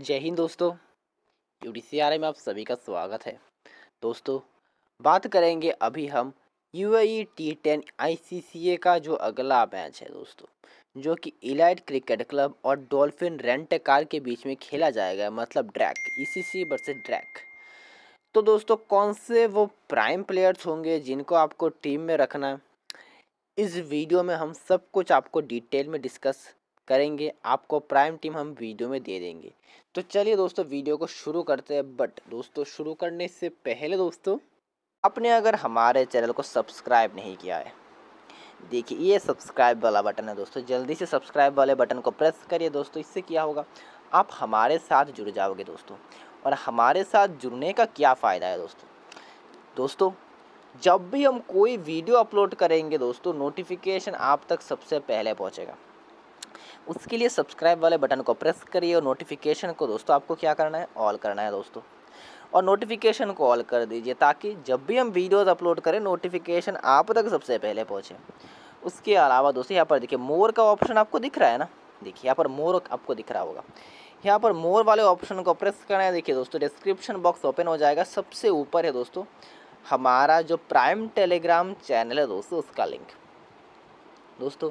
जय हिंद दोस्तों U D C R में आप सभी का स्वागत है दोस्तों बात करेंगे अभी हम U A T ten I का जो अगला मैच है दोस्तों जो कि इलाइट क्रिकेट क्लब और डॉल्फिन रेंट कार के बीच में खेला जाएगा मतलब ड्रैक ई सी सी वर्से ड्रैक तो दोस्तों कौन से वो प्राइम प्लेयर्स होंगे जिनको आपको टीम में रखना है इस वीडियो में हम सब कुछ आपको डिटेल में डिस्कस करेंगे आपको प्राइम टीम हम वीडियो में दे देंगे तो चलिए दोस्तों वीडियो को शुरू करते हैं बट दोस्तों शुरू करने से पहले दोस्तों आपने अगर हमारे चैनल को सब्सक्राइब नहीं किया है देखिए ये सब्सक्राइब वाला बटन है दोस्तों जल्दी से सब्सक्राइब वाले बटन को प्रेस करिए दोस्तों इससे क्या होगा आप हमारे साथ जुड़ जाओगे दोस्तों और हमारे साथ जुड़ने का क्या फ़ायदा है दोस्तों दोस्तों जब भी हम कोई वीडियो अपलोड करेंगे दोस्तों नोटिफिकेशन आप तक सबसे पहले पहुंचेगा उसके लिए सब्सक्राइब वाले बटन को प्रेस करिए और नोटिफिकेशन को दोस्तों आपको क्या करना है ऑल करना है दोस्तों और नोटिफिकेशन को ऑल कर दीजिए ताकि जब भी हम वीडियोज अपलोड करें नोटिफिकेशन आप तक सबसे पहले पहुँचे उसके अलावा दोस्तों यहाँ पर देखिए मोर का ऑप्शन आपको दिख रहा है ना देखिए यहाँ पर मोर आपको दिख रहा होगा यहाँ पर मोर वाले ऑप्शन को प्रेस करना है देखिए दोस्तों डिस्क्रिप्शन बॉक्स ओपन हो जाएगा सबसे ऊपर है दोस्तों हमारा जो प्राइम टेलीग्राम चैनल है दोस्तों उसका लिंक दोस्तों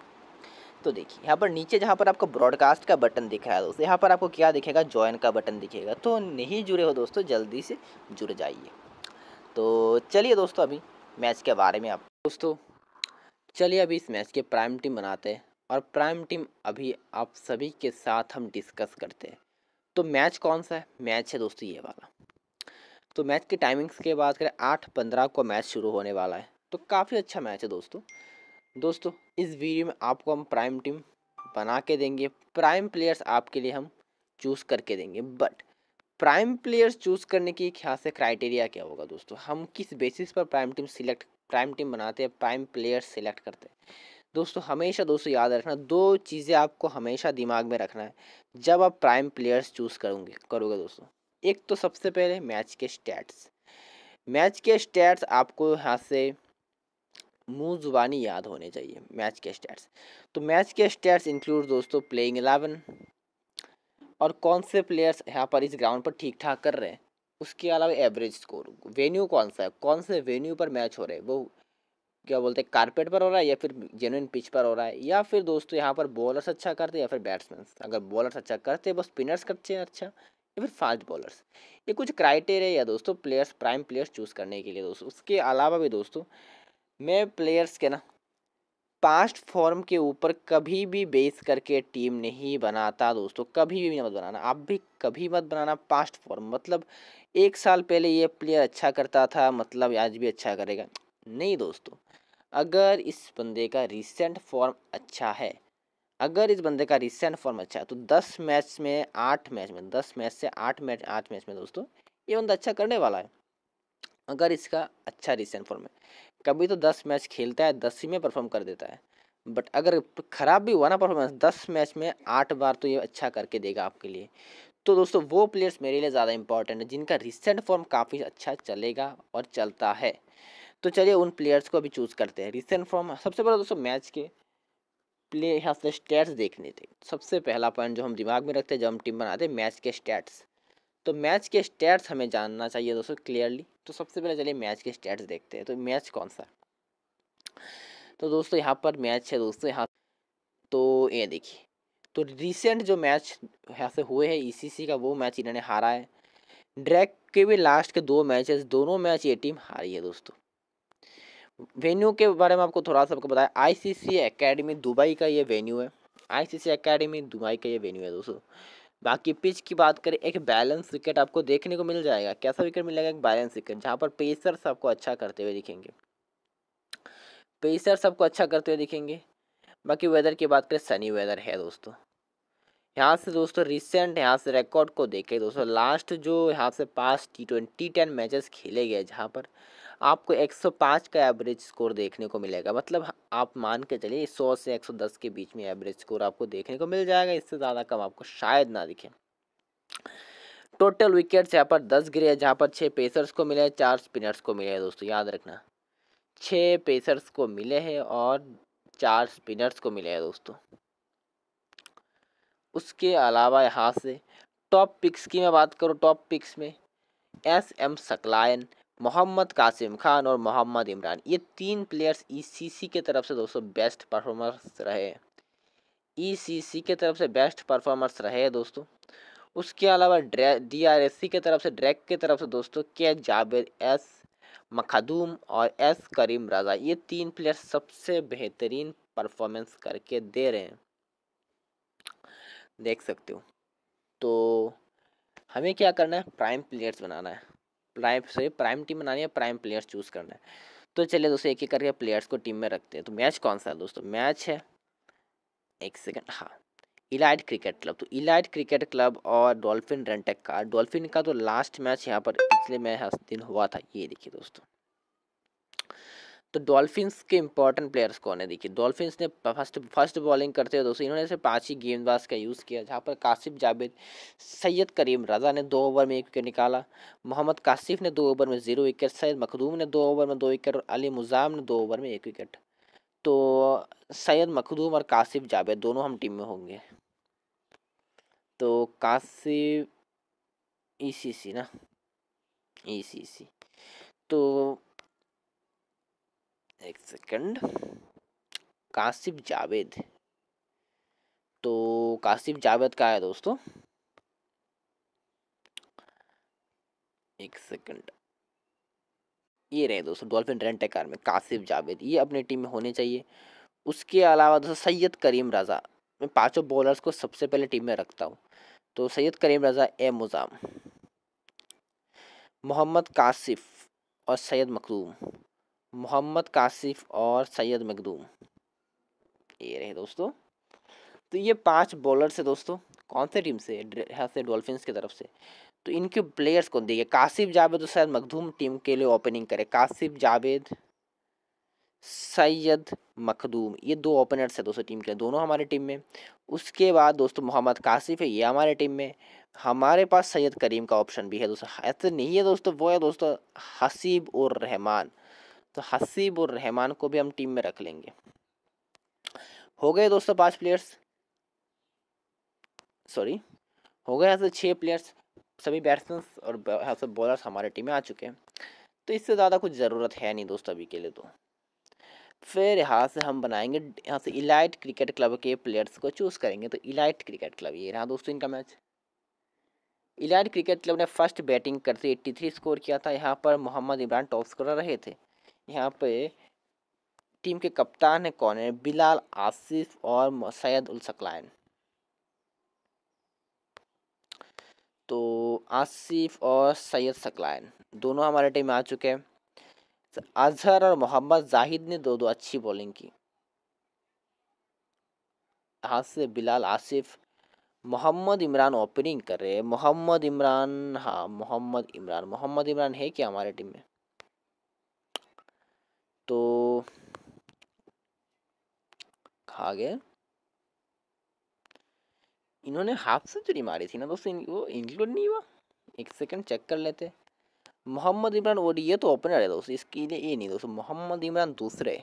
तो देखिए यहाँ पर नीचे जहाँ पर आपको ब्रॉडकास्ट का बटन दिख रहा है दोस्तों यहाँ पर आपको क्या दिखेगा ज्वाइन का बटन दिखेगा तो नहीं जुड़े हो दोस्तों जल्दी से जुड़ जाइए तो चलिए दोस्तों अभी मैच के बारे में आप दोस्तों चलिए अभी इस मैच के प्राइम टीम बनाते हैं और प्राइम टीम अभी आप सभी के साथ हम डिस्कस करते हैं तो मैच कौन सा है मैच है दोस्तों ये वाला तो मैच की टाइमिंग्स की बात करें आठ पंद्रह को मैच शुरू होने वाला है तो काफ़ी अच्छा मैच है दोस्तों दोस्तों इस वीडियो में आपको हम प्राइम टीम बना के देंगे प्राइम प्लेयर्स आपके लिए हम चूज़ करके देंगे बट प्राइम प्लेयर्स चूज़ करने की ख्याल से क्राइटेरिया क्या होगा दोस्तों हम किस बेसिस पर prime team select prime team बनाते हैं प्राइम प्लेयर्स सिलेक्ट करते हैं दोस्तों हमेशा दोस्तों याद रखना दो चीज़ें आपको हमेशा दिमाग में रखना है जब आप प्राइम प्लेयर्स चूज़ करोगे करोगे दोस्तों एक तो सबसे पहले मैच के स्टैट्स मैच के स्टैट्स आपको यहाँ से मूल ज़ुबानी याद होने चाहिए मैच के स्टैट्स तो मैच के स्टैट्स इंक्लूड दोस्तों प्लेइंग एलेवन और कौन से प्लेयर्स यहाँ पर इस ग्राउंड पर ठीक ठाक कर रहे हैं उसके अलावा एवरेज स्कोर वेन्यू कौन सा है कौन से वेन्यू पर मैच हो रहे हैं वो क्या बोलते हैं कारपेट पर हो रहा है या फिर जेनुइन पिच पर हो रहा है या फिर दोस्तों यहाँ पर बॉलर्स अच्छा करते हैं या फिर बैट्समैन अगर बॉलर्स अच्छा करते हैं वो स्पिनर्स करते हैं अच्छा या फिर फास्ट बॉलर्स ये कुछ क्राइटेरिया है दोस्तों प्लेयर्स प्राइम प्लेयर्स चूज़ करने के लिए दोस्तों उसके अलावा भी दोस्तों मैं प्लेयर्स के ना पास्ट फॉर्म के ऊपर कभी भी बेस करके टीम नहीं बनाता दोस्तों कभी भी मत बनाना आप भी कभी मत बनाना पास्ट फॉर्म मतलब एक साल पहले ये प्लेयर अच्छा करता था मतलब आज भी अच्छा करेगा नहीं दोस्तों अगर इस बंदे का रिसेंट फॉर्म अच्छा है अगर इस बंदे का रिसेंट फॉर्म अच्छा है तो दस मैच में आठ मैच में दस मैच से आठ मैच आठ मैच में दोस्तों ये बंदा अच्छा करने वाला है अगर इसका अच्छा रिसेंट फॉर्म है कभी तो दस मैच खेलता है दस ही में परफॉर्म कर देता है बट अगर ख़राब भी हुआ ना परफॉर्मेंस दस मैच में आठ बार तो ये अच्छा करके देगा आपके लिए तो दोस्तों वो प्लेयर्स मेरे लिए ज़्यादा इंपॉर्टेंट है जिनका रिसेंट फॉर्म काफ़ी अच्छा चलेगा और चलता है तो चलिए उन प्लेयर्स को अभी चूज़ करते हैं रिसेंट फॉर्म सबसे पहले दोस्तों मैच के प्ले यहाँ से स्टैट्स देखने थे सबसे पहला पॉइंट जो हम दिमाग में रखते हैं जब हम टीम बनाते हैं मैच के स्टैट्स तो मैच के स्टैट्स हमें जानना चाहिए दोस्तों क्लियरली तो सबसे पहले चलिए मैच के स्टैट्स देखते हैं तो मैच कौन सा तो दोस्तों यहाँ पर मैच है दोस्तों यहाँ तो ये देखिए तो रिसेंट जो मैच यहाँ से हुए हैं ईसीसी e का वो मैच इन्होंने हारा है ड्रैक के भी लास्ट के दो मैचेस दोनों मैच ये टीम हारी है दोस्तों वेन्यू के बारे में आपको थोड़ा सा आपको बताया आईसीसी एकेडमी दुबई का ये वेन्यू है आईसीसी एकेडमी दुबई का ये वेन्यू है दोस्तों बाकी पिच की बात करें एक बैलेंस विकेट आपको देखने को मिल जाएगा कैसा विकेट मिलेगा एक बैलेंस विकेट जहाँ पर पेसर्स आपको अच्छा करते हुए दिखेंगे पेसर्स आपको अच्छा करते हुए दिखेंगे बाकी वेदर की बात करें सनी वेदर है दोस्तों यहाँ से दोस्तों रिसेंट यहाँ से रिकॉर्ड को देखें दोस्तों लास्ट जो यहाँ से पास टी ट्वेंटी टेन मैचेस खेले गए जहाँ पर आपको 105 का एवरेज स्कोर देखने को मिलेगा मतलब आप मान के चलिए 100 से 110 के बीच में एवरेज स्कोर आपको देखने को मिल जाएगा इससे ज़्यादा कम आपको शायद ना दिखे टोटल विकेट्स यहाँ पर दस गिरे जहाँ पर छः पेसर्स को मिले चार स्पिनर्स को मिले दोस्तों याद रखना छः पेसर्स को मिले हैं और चार स्पिनर्स को मिले हैं दोस्तों उसके अलावा यहाँ से टॉप पिक्स की मैं बात करूँ टॉप पिक्स में एस एम सकलायन मोहम्मद कासिम खान और मोहम्मद इमरान ये तीन प्लेयर्स ईसीसी e के तरफ से दोस्तों बेस्ट परफॉर्मर्स रहे ईसीसी e के तरफ से बेस्ट परफॉर्मर्स रहे दोस्तों उसके अलावा डी आर एस सी तरफ से ड्रैक के तरफ से दोस्तों के जावेद एस मखदूम और एस करीम राजा ये तीन प्लेयर सबसे बेहतरीन परफॉर्मेंस करके दे रहे हैं देख सकते हो तो हमें क्या करना है प्राइम प्लेयर्स बनाना है प्राइम से प्राइम टीम बनानी है प्राइम प्लेयर्स चूज़ करना है तो चलिए दोस्तों एक एक करके प्लेयर्स को टीम में रखते हैं तो मैच कौन सा है दोस्तों मैच है एक सेकेंड हाँ इलाइट क्रिकेट क्लब तो इलाइट क्रिकेट क्लब और डॉल्फिन रेंटेक का डॉल्फिन का तो लास्ट मैच यहाँ पर पिछले मैच दिन हुआ था ये देखिए दोस्तों तो डॉल्फिन्स के इंपॉर्टेंट प्लेयर्स कौन है देखिए डॉल्फिन्स ने फर्स्ट फर्स्ट बॉलिंग करते हुए दोस्तों इन्होंने से पाँच ही गेंदबाज का यूज़ किया जहाँ पर काशिफ जावेद सैयद करीम रजा ने दो ओवर में एक विकेट निकाला मोहम्मद कासिफ ने दो ओवर में जीरो विकेट सैयद मखदूम ने दो ओवर में दो विकेट और अली मुजाम ने दो ओवर में एक विकेट तो सैयद मखदूम और कासिफ जावेद दोनों हम टीम में होंगे तो काशिफ ई e सी सी ना ई सी सी तो एक सेकंड कासिफ जावेद तो कासिफ जावेद का है दोस्तों एक सेकंड ये रहे दोस्तों डॉल्फिन रेंट कार में कासिफ जावेद ये अपनी टीम में होने चाहिए उसके अलावा दोस्तों सैयद करीम रज़ा मैं पांचों बॉलर्स को सबसे पहले टीम में रखता हूँ तो सैयद करीम रज़ा ए मुज़ाम मोहम्मद कासिफ और सैयद मखदूम मोहम्मद कासिफ और सैयद मखदूम ये रहे दोस्तों तो ये पांच बॉलर से दोस्तों कौन से टीम से यहाँ से डॉल्फिन्स की तरफ से तो इनके प्लेयर्स कौन देखिए कासिफ जावेद और सैयद मखदूम टीम के लिए ओपनिंग करे कासिफ जावेद सैयद मखदूम ये दो ओपनर्स है दोस्तों टीम के दोनों हमारे टीम में उसके बाद दोस्तों मोहम्मद कासिफ है ये हमारे टीम में हमारे पास सैयद करीम का ऑप्शन भी है दोस्तों ऐसे नहीं है दोस्तों वो है दोस्तों हसीब और रहमान तो हसीब और रहमान को भी हम टीम में रख लेंगे हो गए दोस्तों पांच प्लेयर्स सॉरी हो गए यहाँ से छः प्लेयर्स सभी बैट्समैन और यहाँ से बॉलर्स हमारे टीम में आ चुके हैं तो इससे ज़्यादा कुछ ज़रूरत है नहीं दोस्तों अभी के लिए तो फिर यहाँ से हम बनाएंगे यहाँ से इलाइट क्रिकेट क्लब के प्लेयर्स को चूज़ करेंगे तो इलाइट क्रिकेट क्लब ये रहा दोस्तों इनका मैच इलाइट क्रिकेट क्लब ने फर्स्ट बैटिंग करते 83 स्कोर किया था यहाँ पर मोहम्मद इमरान टॉप स्कोरर रहे थे यहाँ पे टीम के कप्तान है कौन है बिलाल आसिफ और सैयद उल सकलायन तो आसिफ और सैयद सकलायन दोनों हमारे टीम में आ चुके हैं अजहर और मोहम्मद जाहिद ने दो दो अच्छी बॉलिंग की हाथ से बिलाल आसिफ मोहम्मद इमरान ओपनिंग कर रहे हैं मोहम्मद इमरान हाँ मोहम्मद इमरान मोहम्मद इमरान है क्या हमारे टीम में तो खा गया इन्होंने हाफ सेंचुरी मारी थी ना दोस्तों वो इंक्लूड नहीं हुआ एक सेकंड चेक कर लेते मोहम्मद इमरान और ये तो ओपनर है दोस्तों इसके लिए ये नहीं दोस्तों मोहम्मद इमरान दूसरे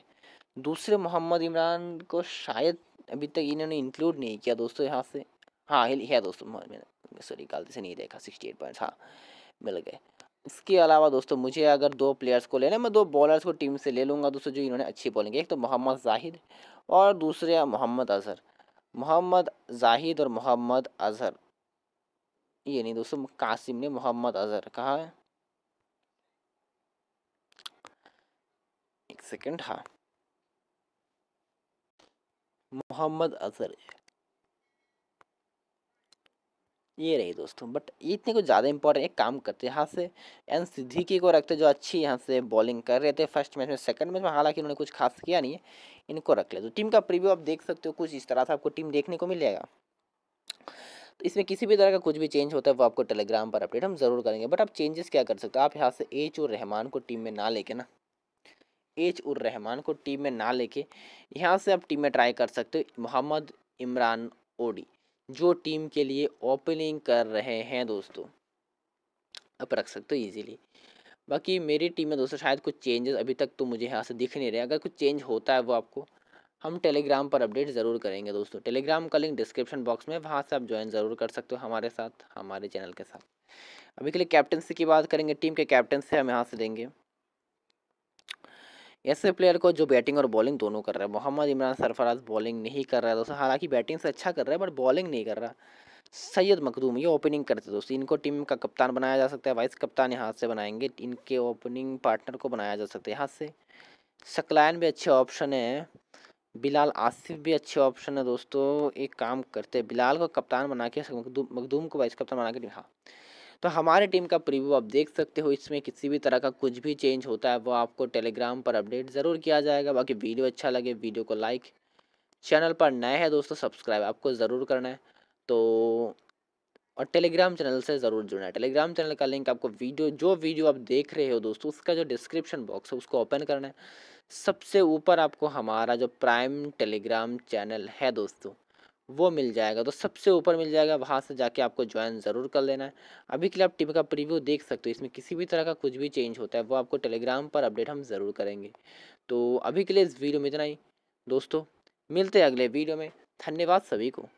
दूसरे मोहम्मद इमरान को शायद अभी तक इन्होंने इंक्लूड नहीं किया दोस्तों यहाँ से हाँ है दोस्तों सॉरी गलती से नहीं देखा सिक्सटी एट पॉइंट्स हाँ मिल गए इसके अलावा दोस्तों मुझे अगर दो प्लेयर्स को लेना मैं दो बॉलर्स को टीम से ले लूँगा दोस्तों जो इन्होंने अच्छी बॉलिंग की एक तो मोहम्मद जाहिद और दूसरे मोहम्मद अजहर मोहम्मद जाहिद और मोहम्मद अजहर ये नहीं दोस्तों कासिम ने मोहम्मद अजहर कहा है एक सेकंड हाँ मोहम्मद अजहर ये रही दोस्तों बट इतने को ज़्यादा इंपॉर्टेंट एक काम करते हैं यहाँ से एन सिद्दीकी को रखते जो अच्छी यहाँ से बॉलिंग कर रहे थे फर्स्ट मैच में सेकंड मैच में हालांकि उन्होंने कुछ खास किया नहीं है इनको रख ले तो टीम का प्रीव्यू आप देख सकते हो कुछ इस तरह से आपको टीम देखने को मिलेगा तो इसमें किसी भी तरह का कुछ भी चेंज होता है वो आपको टेलीग्राम पर अपडेट हम ज़रूर करेंगे बट आप चेंजेस क्या कर सकते हो आप यहाँ से एच और रहमान को टीम में ना लेके ना एच उर रहमान को टीम में ना लेके यहाँ से आप टीम में ट्राई कर सकते हो मोहम्मद इमरान ओडी जो टीम के लिए ओपनिंग कर रहे हैं दोस्तों आप रख सकते हो ईजिली बाकी मेरी टीम में दोस्तों शायद कुछ चेंजेस अभी तक तो मुझे यहाँ से दिख नहीं रहे अगर कुछ चेंज होता है वो आपको हम टेलीग्राम पर अपडेट ज़रूर करेंगे दोस्तों टेलीग्राम का लिंक डिस्क्रिप्शन बॉक्स में वहाँ से आप ज्वाइन ज़रूर कर सकते हो हमारे साथ हमारे चैनल के साथ अभी के लिए कैप्टनसी की बात करेंगे टीम के कैप्टन से हम यहाँ से देंगे ऐसे प्लेयर को जो बैटिंग और बॉलिंग दोनों कर रहा है मोहम्मद इमरान सरफराज बॉलिंग नहीं कर रहा है दोस्तों हालांकि बैटिंग से अच्छा कर रहा है बट बॉलिंग नहीं कर रहा सैयद मखदूम ये ओपनिंग करते दोस्तों इनको टीम का कप्तान बनाया जा सकता है वाइस कप्तान यहाँ से बनाएंगे इनके ओपनिंग पार्टनर को बनाया जा सकता है यहाँ से सकलायन भी अच्छे ऑप्शन है बिलाल आसिफ भी अच्छे ऑप्शन है दोस्तों एक काम करते हैं बिलाल को कप्तान बना के मखदूम मखदूम को वाइस कप्तान बना के हाँ तो हमारे टीम का प्रीव्यू आप देख सकते हो इसमें किसी भी तरह का कुछ भी चेंज होता है वो आपको टेलीग्राम पर अपडेट ज़रूर किया जाएगा बाकी वीडियो अच्छा लगे वीडियो को लाइक चैनल पर नए हैं दोस्तों सब्सक्राइब आपको ज़रूर करना है तो और टेलीग्राम चैनल से ज़रूर जुड़ना है टेलीग्राम चैनल का लिंक आपको वीडियो जो वीडियो आप देख रहे हो दोस्तों उसका जो डिस्क्रिप्शन बॉक्स है उसको ओपन करना है सबसे ऊपर आपको हमारा जो प्राइम टेलीग्राम चैनल है दोस्तों वो मिल जाएगा तो सबसे ऊपर मिल जाएगा वहाँ से जाके आपको ज्वाइन ज़रूर कर लेना है अभी के लिए आप टीम का प्रीव्यू देख सकते हो इसमें किसी भी तरह का कुछ भी चेंज होता है वो आपको टेलीग्राम पर अपडेट हम ज़रूर करेंगे तो अभी के लिए इस वीडियो में इतना ही दोस्तों मिलते हैं अगले वीडियो में धन्यवाद सभी को